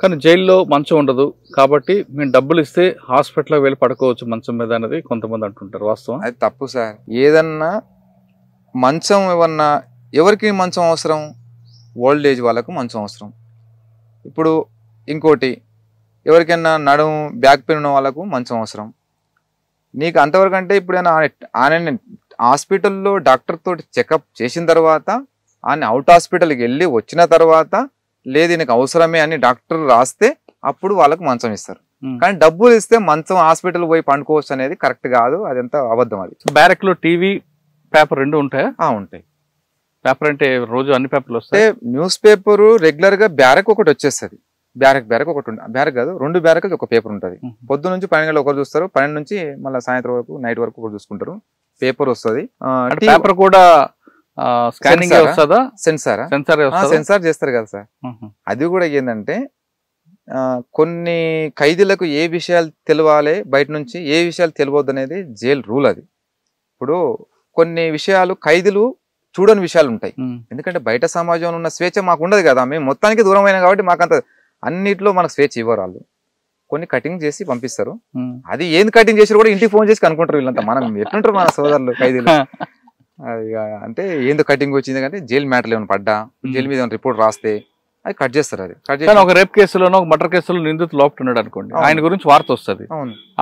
కానీ జైల్లో మంచం ఉండదు కాబట్టి మేము డబ్బులు ఇస్తే హాస్పిటల్లో వెళ్ళి పడుకోవచ్చు మంచం మీద అనేది కొంతమంది అంటుంటారు వాస్తవం అది తప్పు సార్ ఏదన్నా మంచం ఏమన్నా ఎవరికి మంచం అవసరం ఓల్డ్ ఏజ్ వాళ్ళకు మంచం అవసరం ఇప్పుడు ఇంకోటి ఎవరికైనా నడుము బ్యాక్ పెయిన్ ఉన్న వాళ్ళకు మంచం అవసరం నీకు అంతవరకు అంటే ఇప్పుడు ఆయన హాస్పిటల్లో డాక్టర్తో చెకప్ చేసిన తర్వాత ఆయన అవుట్ హాస్పిటల్కి వెళ్ళి వచ్చిన తర్వాత లేదు ఈయనకు అవసరమే అని డాక్టర్ రాస్తే అప్పుడు వాళ్ళకు మంచం ఇస్తారు కానీ డబ్బులు ఇస్తే మంచం హాస్పిటల్ పోయి పండుకోవచ్చు అనేది కరెక్ట్ కాదు అదంతా అబద్ధం అది బ్యారెక్ లో టీవీ పేపర్ రెండు ఉంటాయా ఉంటాయి పేపర్ అంటే రోజు అన్ని పేపర్లు వస్తాయి న్యూస్ పేపర్ రెగ్యులర్ గా బ్యారెక్ ఒకటి వచ్చేస్తుంది బ్యారెక్ బ్యారెక్ ఒకటి ఉంటుంది బ్యారెక్ కాదు రెండు బ్యారక్ ఒక పేపర్ ఉంటుంది పొద్దు నుంచి పన్నెండు గంటలు ఒకరు చూస్తారు పన్నెండు నుంచి మళ్ళీ సాయంత్రం వరకు నైట్ వరకు ఒకరు చూసుకుంటారు పేపర్ వస్తుంది పేపర్ కూడా స్కానింగ్ వస్తుందా సెన్సార్ సెన్సార్ సెన్సార్ చేస్తారు కదా సార్ అది కూడా ఏంటంటే కొన్ని ఖైదీలకు ఏ విషయాలు తెలవాలి బయట నుంచి ఏ విషయాలు తెలియవద్దు అనేది జైలు రూల్ అది ఇప్పుడు కొన్ని విషయాలు ఖైదీలు చూడని విషయాలు ఉంటాయి ఎందుకంటే బయట సమాజంలో ఉన్న స్వేచ్ఛ మాకు ఉండదు కదా మేము మొత్తానికి దూరం అయినా కాబట్టి మాకంత అన్నిట్లో మనకు స్వేచ్ఛ ఇవ్వరు కొన్ని కటింగ్ చేసి పంపిస్తారు అది ఏం కటింగ్ చేసి కూడా ఇంటికి ఫోన్ చేసి కనుక్కుంటారు వీళ్ళంతా మనం ఎట్లుంటారు మన సోదరులు ఖైదీలు అంటే ఏందో కటింగ్ వచ్చింది కానీ జైలు మ్యాటర్లు ఏమైనా పడ్డా జైలు మీద రిపోర్ట్ రాస్తే అది కట్ చేస్తారు అది కట్ చేసి ఒక రేప్ కేసులోనో ఒక మటర్ కేసులో నిందితులు లోపట్టున్నాడు అనుకోండి ఆయన గురించి వార్త వస్తుంది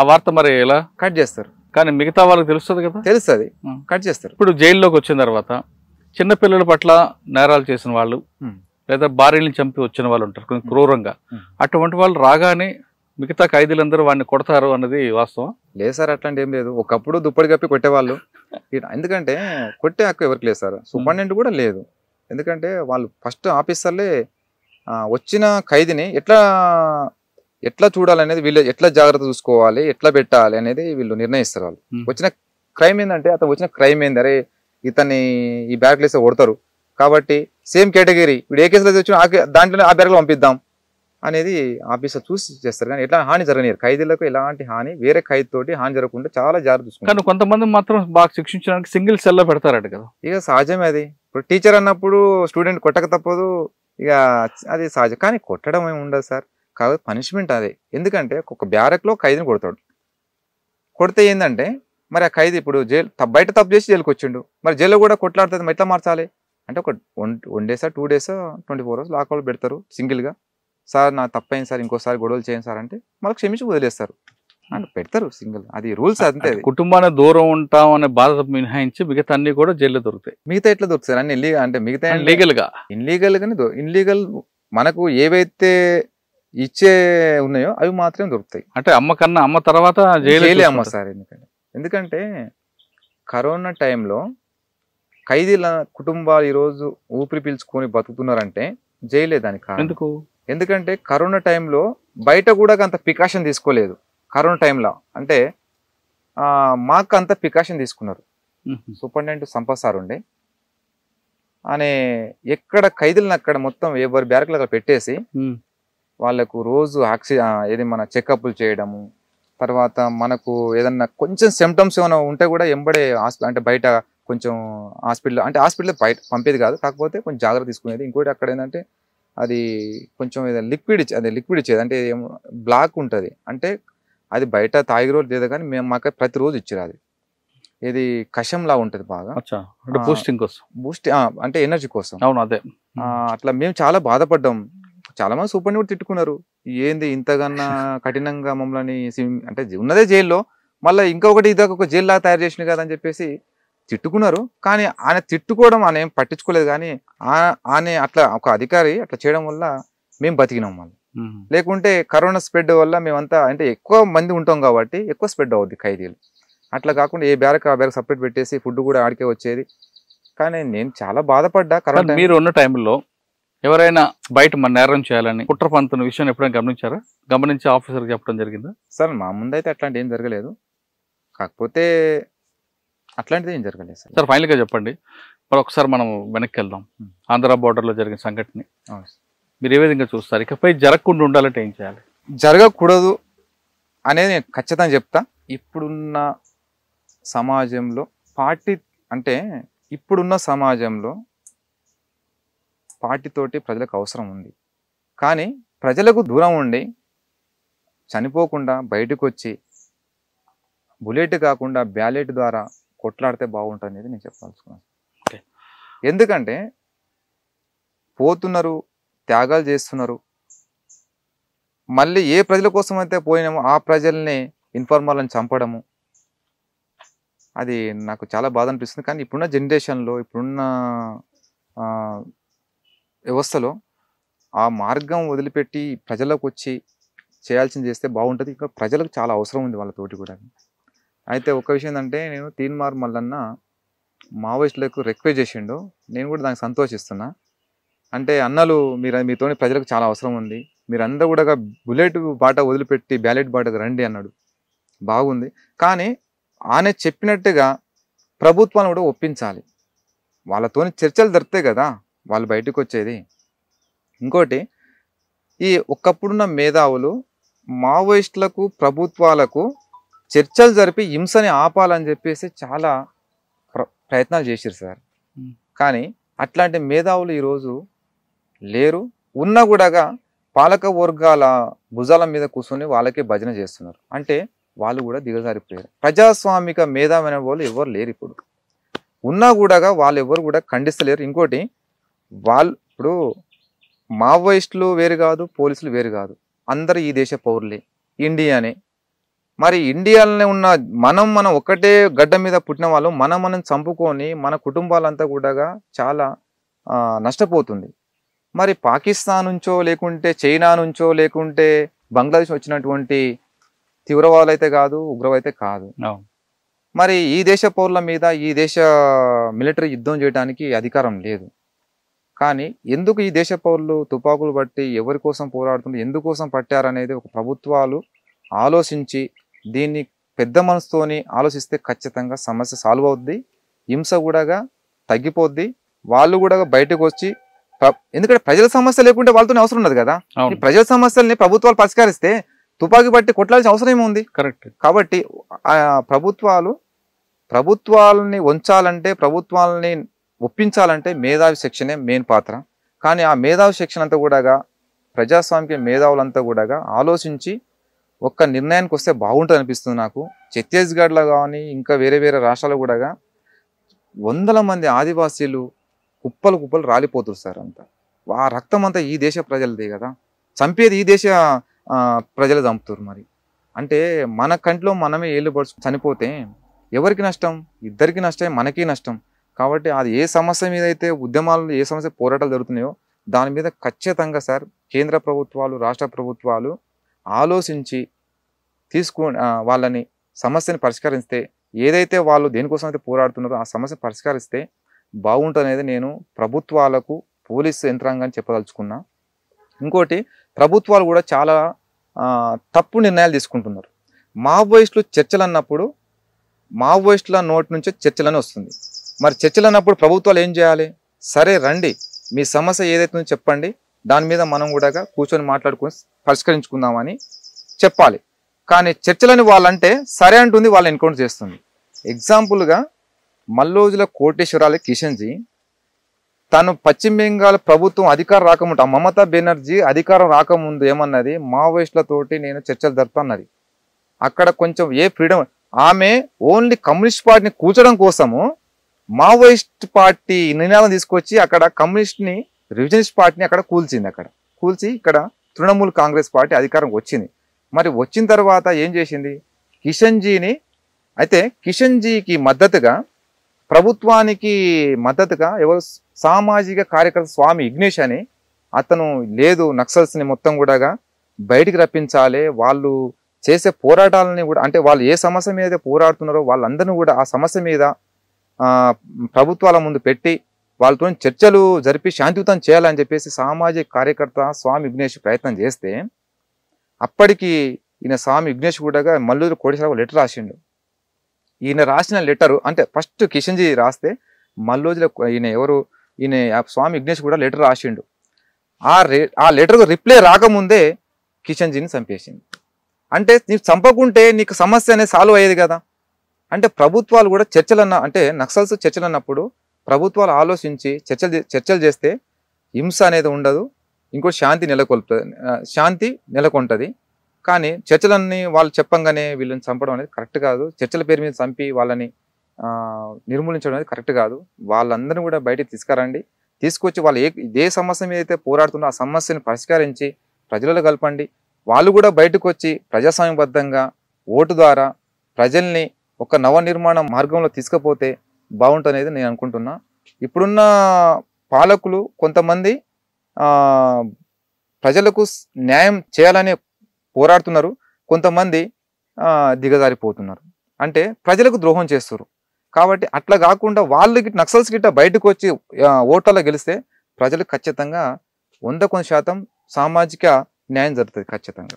ఆ వార్త మరి ఎలా కట్ చేస్తారు కానీ మిగతా వాళ్ళకి తెలుస్తుంది కదా తెలుస్తుంది కట్ చేస్తారు ఇప్పుడు జైల్లోకి వచ్చిన తర్వాత చిన్నపిల్లల పట్ల నేరాలు చేసిన వాళ్ళు లేదా భార్యని చంపి వచ్చిన వాళ్ళు ఉంటారు కొంచెం క్రూరంగా అటువంటి వాళ్ళు రాగానే మిగతా ఖైదీలందరూ వాడిని కొడతారు అన్నది వాస్తవం లేదు సార్ అట్లాంటి ఏం లేదు ఒకప్పుడు దుప్పటి కప్పి కొట్టేవాళ్ళు ఎందుకంటే కొట్టే హక్కు ఎవరికి లేదు సార్ సూపర్డెంట్ కూడా లేదు ఎందుకంటే వాళ్ళు ఫస్ట్ ఆఫీసర్లే వచ్చిన ఖైదీని ఎట్లా ఎట్లా చూడాలనేది వీళ్ళు ఎట్లా జాగ్రత్త చూసుకోవాలి ఎట్లా పెట్టాలి అనేది వీళ్ళు నిర్ణయిస్తారు వాళ్ళు వచ్చిన క్రైమ్ ఏంటంటే అతను వచ్చిన క్రైమ్ ఏంది అరే ఇతన్ని ఈ బ్యాగ్లు వేస్తే కొడతారు కాబట్టి సేమ్ కేటగిరీ వీడు ఏ కేసులో తెచ్చిన దాంట్లోనే ఆ బ్యాగ్లో పంపిద్దాం అనేది ఆఫీసర్ చూసి చేస్తారు కానీ ఎట్లా హాని జరగనియరు ఖైదీలకు ఎలాంటి హాని వేరే తోటి హాని జరగకుండా చాలా జాగ్రత్త చూసుకుంటారు కానీ కొంతమంది మాత్రం బాగా శిక్షించడానికి సింగిల్ లో పెడతారట కదా ఇక సహజమే అది ఇప్పుడు టీచర్ అన్నప్పుడు స్టూడెంట్ కొట్టక తప్పదు ఇక అది సహజం కానీ కొట్టడం ఏమి ఉండదు సార్ కాదు పనిష్మెంట్ అదే ఎందుకంటే ఒక బ్యారెక్లో ఖైదీని కొడతాడు కొడితే ఏంటంటే మరి ఆ ఖైదీ ఇప్పుడు జైలు బయట తప్పు చేసి జైలుకి వచ్చిండు మరి జైల్లో కూడా కొట్లాడుతుంది ఎట్లా మార్చాలి అంటే ఒక వన్ వన్ డేసా టూ డేసా ట్వంటీ ఫోర్ అవర్స్ వాళ్ళు పెడతారు సింగిల్గా సార్ నా తప్పైంది సార్ ఇంకోసారి గొడవలు చేయండి సార్ అంటే మళ్ళీ క్షమించి వదిలేస్తారు అంటే పెడతారు సింగిల్ అది రూల్స్ అంతే కుటుంబాన్ని దూరం ఉంటాం అనే బాధ మినహాయించి మిగతా అన్ని కూడా జైల్లో దొరుకుతాయి మిగతా ఎట్లా దొరుకుతాయి అన్ని ఇల్లీగల్ అంటే మిగతా లీగల్ గా ఇన్లీగల్ గానే ఇన్లీగల్ మనకు ఏవైతే ఇచ్చే ఉన్నాయో అవి మాత్రమే దొరుకుతాయి అంటే అమ్మ కన్నా అమ్మ తర్వాత జైలు అమ్మ సార్ ఎందుకంటే ఎందుకంటే కరోనా టైంలో ఖైదీల కుటుంబాలు ఈరోజు ఊపిరి పీల్చుకొని బతుకుతున్నారంటే జైలే దానికి ఎందుకు ఎందుకంటే కరోనా టైంలో బయట కూడా అంత ప్రికాషన్ తీసుకోలేదు కరోనా టైంలో అంటే మాకు అంత ప్రికాషన్ తీసుకున్నారు సూపరింటెండెంట్ సంపత్ సార్ ఉండే అనే ఎక్కడ ఖైదీలను అక్కడ మొత్తం ఎవరి బ్యారకులు అక్కడ పెట్టేసి వాళ్ళకు రోజు ఆక్సి ఏది మన చెకప్లు చేయడము తర్వాత మనకు ఏదన్నా కొంచెం సిమ్టమ్స్ ఏమైనా ఉంటే కూడా ఎంబడే హాస్పిటల్ అంటే బయట కొంచెం హాస్పిటల్ అంటే హాస్పిటల్ బయట పంపేది కాదు కాకపోతే కొంచెం జాగ్రత్త తీసుకునేది ఇంకోటి అక్కడ ఏంటంటే అది కొంచెం ఏదైనా లిక్విడ్ ఇచ్చే అదే లిక్విడ్ ఇచ్చేది అంటే బ్లాక్ ఉంటుంది అంటే అది బయట తాగి రోజు లేదా కానీ మేము మాకు ప్రతిరోజు ఇచ్చిరా అది ఇది కషంలా ఉంటుంది బాగా బూస్టింగ్ కోసం బూస్ట్ అంటే ఎనర్జీ కోసం అవును అదే అట్లా మేము చాలా బాధపడ్డాం చాలా మంది సూపర్ని కూడా తిట్టుకున్నారు ఏంది ఇంతకన్నా కఠినంగా మమ్మల్ని అంటే ఉన్నదే జైల్లో మళ్ళీ ఇంకొకటి ఇదొక ఒక జైల్లా తయారు చేసిన కదా అని చెప్పేసి తిట్టుకున్నారు కానీ ఆయన తిట్టుకోవడం ఆయన ఏం పట్టించుకోలేదు కానీ ఆయన అట్లా ఒక అధికారి అట్లా చేయడం వల్ల మేము బతికినాం మళ్ళీ లేకుంటే కరోనా స్ప్రెడ్ వల్ల మేమంతా అంటే ఎక్కువ మంది ఉంటాం కాబట్టి ఎక్కువ స్ప్రెడ్ అవుద్ది ఖైదీలు అట్లా కాకుండా ఏ బ్యారక్ ఆ బ్యారక్ సపరేట్ పెట్టేసి ఫుడ్ కూడా ఆడికే వచ్చేది కానీ నేను చాలా బాధపడ్డా కరోనా మీరు ఉన్న టైంలో ఎవరైనా బయట మన నేరం చేయాలని కుట్ర పంతున్న విషయాన్ని ఎప్పుడైనా గమనించారా గమనించి ఆఫీసర్కి చెప్పడం జరిగిందా సార్ మా ముందైతే అట్లాంటి ఏం జరగలేదు కాకపోతే అట్లాంటిది ఏం జరగలేదు సార్ సార్ ఫైనల్గా చెప్పండి మరి ఒకసారి మనం వెనక్కి వెళ్దాం ఆంధ్ర బార్డర్లో జరిగిన సంఘటన మీరు ఏ విధంగా చూస్తారు ఇకపై జరగకుండా ఉండాలంటే ఏం చేయాలి జరగకూడదు అనేది నేను ఖచ్చితంగా చెప్తా ఇప్పుడున్న సమాజంలో పార్టీ అంటే ఇప్పుడున్న సమాజంలో పార్టీతోటి ప్రజలకు అవసరం ఉంది కానీ ప్రజలకు దూరం ఉండి చనిపోకుండా బయటకు వచ్చి బుల్లెట్ కాకుండా బ్యాలెట్ ద్వారా కొట్లాడితే బాగుంటుంది అనేది నేను చెప్పదలుచుకున్నాను ఎందుకంటే పోతున్నారు త్యాగాలు చేస్తున్నారు మళ్ళీ ఏ ప్రజల కోసం అయితే పోయినామో ఆ ప్రజల్ని ఇన్ఫార్మర్లను చంపడము అది నాకు చాలా బాధ అనిపిస్తుంది కానీ ఇప్పుడున్న జనరేషన్లో ఇప్పుడున్న వ్యవస్థలో ఆ మార్గం వదిలిపెట్టి ప్రజలకు వచ్చి చేయాల్సింది చేస్తే బాగుంటుంది ఇంకా ప్రజలకు చాలా అవసరం ఉంది వాళ్ళతోటి కూడా అయితే ఒక విషయం ఏంటంటే నేను తీన్మార్ మల్లన్న మావోయిస్టులకు రిక్వెస్ట్ చేసిండు నేను కూడా దానికి సంతోషిస్తున్నా అంటే అన్నలు మీరు మీతోని ప్రజలకు చాలా అవసరం ఉంది మీరందరూ కూడా బుల్లెట్ బాట వదిలిపెట్టి బ్యాలెట్ బాటకు రండి అన్నాడు బాగుంది కానీ ఆయన చెప్పినట్టుగా ప్రభుత్వాన్ని కూడా ఒప్పించాలి వాళ్ళతోని చర్చలు జరిపితే కదా వాళ్ళు బయటకు వచ్చేది ఇంకోటి ఈ ఒకప్పుడున్న మేధావులు మావోయిస్టులకు ప్రభుత్వాలకు చర్చలు జరిపి హింసని ఆపాలని చెప్పేసి చాలా ప్రయత్నాలు చేశారు సార్ కానీ అట్లాంటి మేధావులు ఈరోజు లేరు ఉన్నా కూడా పాలక వర్గాల భుజాల మీద కూర్చొని వాళ్ళకే భజన చేస్తున్నారు అంటే వాళ్ళు కూడా దిగజారిపోయారు ప్రజాస్వామిక మేధావి అనే వాళ్ళు ఎవరు లేరు ఇప్పుడు ఉన్నా కూడా వాళ్ళు ఎవరు కూడా ఖండిస్తలేరు ఇంకోటి వాళ్ళు ఇప్పుడు మావోయిస్టులు వేరు కాదు పోలీసులు వేరు కాదు అందరు ఈ దేశ పౌరులే ఇండియానే మరి ఇండియాలోనే ఉన్న మనం మనం ఒక్కటే గడ్డ మీద పుట్టిన వాళ్ళు మనం మనం చంపుకొని మన కుటుంబాలంతా కూడా చాలా నష్టపోతుంది మరి పాకిస్తాన్ నుంచో లేకుంటే చైనా నుంచో లేకుంటే బంగ్లాదేశ్ వచ్చినటువంటి తీవ్రవాదులు అయితే కాదు ఉగ్రవైతే కాదు మరి ఈ దేశ పౌరుల మీద ఈ దేశ మిలిటరీ యుద్ధం చేయడానికి అధికారం లేదు కానీ ఎందుకు ఈ దేశ పౌరులు తుపాకులు బట్టి ఎవరి కోసం పోరాడుతుంది ఎందుకోసం పట్టారనేది ఒక ప్రభుత్వాలు ఆలోచించి దీన్ని పెద్ద మనసుతోని ఆలోచిస్తే ఖచ్చితంగా సమస్య సాల్వ్ అవుద్ది హింస కూడా తగ్గిపోద్ది వాళ్ళు కూడా బయటకు వచ్చి ఎందుకంటే ప్రజల సమస్య లేకుంటే వాళ్ళతోనే అవసరం ఉండదు కదా ప్రజల సమస్యల్ని ప్రభుత్వాలు పరిష్కరిస్తే తుపాకీ పట్టి కొట్లాల్సిన అవసరం ఏముంది కరెక్ట్ కాబట్టి ప్రభుత్వాలు ప్రభుత్వాలని ఉంచాలంటే ప్రభుత్వాలని ఒప్పించాలంటే మేధావి శిక్షణే మెయిన్ పాత్ర కానీ ఆ మేధావి శిక్షణ అంతా కూడా ప్రజాస్వామిక మేధావులంతా కూడా ఆలోచించి ఒక్క నిర్ణయానికి వస్తే బాగుంటుంది అనిపిస్తుంది నాకు ఛత్తీస్గఢ్లో కానీ ఇంకా వేరే వేరే రాష్ట్రాలు కూడా వందల మంది ఆదివాసీలు కుప్పలు కుప్పలు రాలిపోతురు సార్ అంతా ఆ రక్తం అంతా ఈ దేశ ప్రజలదే కదా చంపేది ఈ దేశ ప్రజలు చంపుతారు మరి అంటే మన కంట్లో మనమే ఏళ్ళు పడుచు చనిపోతే ఎవరికి నష్టం ఇద్దరికి నష్టం మనకి నష్టం కాబట్టి అది ఏ సమస్య మీద అయితే ఉద్యమాలు ఏ సమస్య పోరాటాలు జరుగుతున్నాయో దాని మీద ఖచ్చితంగా సార్ కేంద్ర ప్రభుత్వాలు రాష్ట్ర ప్రభుత్వాలు ఆలోచించి తీసుకు వాళ్ళని సమస్యని పరిష్కరిస్తే ఏదైతే వాళ్ళు దేనికోసం అయితే పోరాడుతున్నారో ఆ సమస్యను పరిష్కరిస్తే బాగుంటుంది నేను ప్రభుత్వాలకు పోలీసు యంత్రాంగాన్ని చెప్పదలుచుకున్నా ఇంకోటి ప్రభుత్వాలు కూడా చాలా తప్పు నిర్ణయాలు తీసుకుంటున్నారు మావోయిస్టులు చర్చలు అన్నప్పుడు మావోయిస్టుల నోటి నుంచే చర్చలని వస్తుంది మరి చర్చలు అన్నప్పుడు ప్రభుత్వాలు ఏం చేయాలి సరే రండి మీ సమస్య ఏదైతుందో చెప్పండి దాని మీద మనం కూడా కూర్చొని మాట్లాడుకొని పరిష్కరించుకుందామని చెప్పాలి కానీ చర్చలని వాళ్ళంటే సరే అంటుంది వాళ్ళు ఎన్కౌంటర్ చేస్తుంది ఎగ్జాంపుల్గా మల్లోజుల కోటేశ్వరాలు కిషన్జీ తను పశ్చిమ బెంగాల్ ప్రభుత్వం అధికారం రాకముంట మమతా బెనర్జీ అధికారం రాకముందు ఏమన్నది మావోయిస్టులతోటి నేను చర్చలు జరుపుతున్నది అక్కడ కొంచెం ఏ ఫ్రీడమ్ ఆమె ఓన్లీ కమ్యూనిస్ట్ పార్టీని కూర్చడం కోసము మావోయిస్ట్ పార్టీ నిర్ణయాలను తీసుకొచ్చి అక్కడ కమ్యూనిస్ట్ని రివిజనిస్ట్ పార్టీని అక్కడ కూల్చింది అక్కడ కూల్చి ఇక్కడ తృణమూల్ కాంగ్రెస్ పార్టీ అధికారం వచ్చింది మరి వచ్చిన తర్వాత ఏం చేసింది కిషన్జీని అయితే కిషన్జీకి మద్దతుగా ప్రభుత్వానికి మద్దతుగా ఎవరు సామాజిక కార్యకర్త స్వామి ఇగ్నేష్ అని అతను లేదు నక్సల్స్ని మొత్తం కూడా బయటికి రప్పించాలి వాళ్ళు చేసే పోరాటాలని కూడా అంటే వాళ్ళు ఏ సమస్య మీద పోరాడుతున్నారో వాళ్ళందరినీ కూడా ఆ సమస్య మీద ప్రభుత్వాల ముందు పెట్టి వాళ్ళతో చర్చలు జరిపి శాంతియుతం చేయాలని చెప్పేసి సామాజిక కార్యకర్త స్వామి విఘ్నేష్ ప్రయత్నం చేస్తే అప్పటికి ఈయన స్వామి విఘ్నేష్ కూడా మల్లూరు కోడిసాగు లెటర్ రాసిండు ఈయన రాసిన లెటరు అంటే ఫస్ట్ కిషన్జీ రాస్తే మల్లూజుల ఈయన ఎవరు ఈయన స్వామి విఘ్నేష్ కూడా లెటర్ రాసిండు ఆ రే ఆ లెటర్కు రిప్లై రాకముందే కిషన్జీని చంపేసింది అంటే నీకు చంపకుంటే నీకు సమస్య అనేది సాల్వ్ అయ్యేది కదా అంటే ప్రభుత్వాలు కూడా చర్చలన్న అంటే నక్సల్స్ చర్చలు అన్నప్పుడు ప్రభుత్వాలు ఆలోచించి చర్చలు చర్చలు చేస్తే హింస అనేది ఉండదు ఇంకో శాంతి నెలకొల్పుతుంది శాంతి నెలకొంటుంది కానీ చర్చలన్నీ వాళ్ళు చెప్పంగానే వీళ్ళని చంపడం అనేది కరెక్ట్ కాదు చర్చల పేరు మీద చంపి వాళ్ళని నిర్మూలించడం అనేది కరెక్ట్ కాదు వాళ్ళందరినీ కూడా బయటికి తీసుకురండి తీసుకొచ్చి వాళ్ళు ఏ ఏ సమస్య మీద అయితే పోరాడుతుందో ఆ సమస్యను పరిష్కరించి ప్రజలలో కలపండి వాళ్ళు కూడా బయటకు వచ్చి ప్రజాస్వామ్యబద్ధంగా ఓటు ద్వారా ప్రజల్ని ఒక నవనిర్మాణ మార్గంలో తీసుకుపోతే బాగుంటుంది నేను అనుకుంటున్నా ఇప్పుడున్న పాలకులు కొంతమంది ప్రజలకు న్యాయం చేయాలని పోరాడుతున్నారు కొంతమంది దిగజారిపోతున్నారు అంటే ప్రజలకు ద్రోహం చేస్తున్నారు కాబట్టి అట్లా కాకుండా వాళ్ళు నక్సల్స్ గిట్ట బయటకు వచ్చి ఓటర్లో గెలిస్తే ప్రజలకు ఖచ్చితంగా వంద కొంత శాతం సామాజిక న్యాయం జరుగుతుంది ఖచ్చితంగా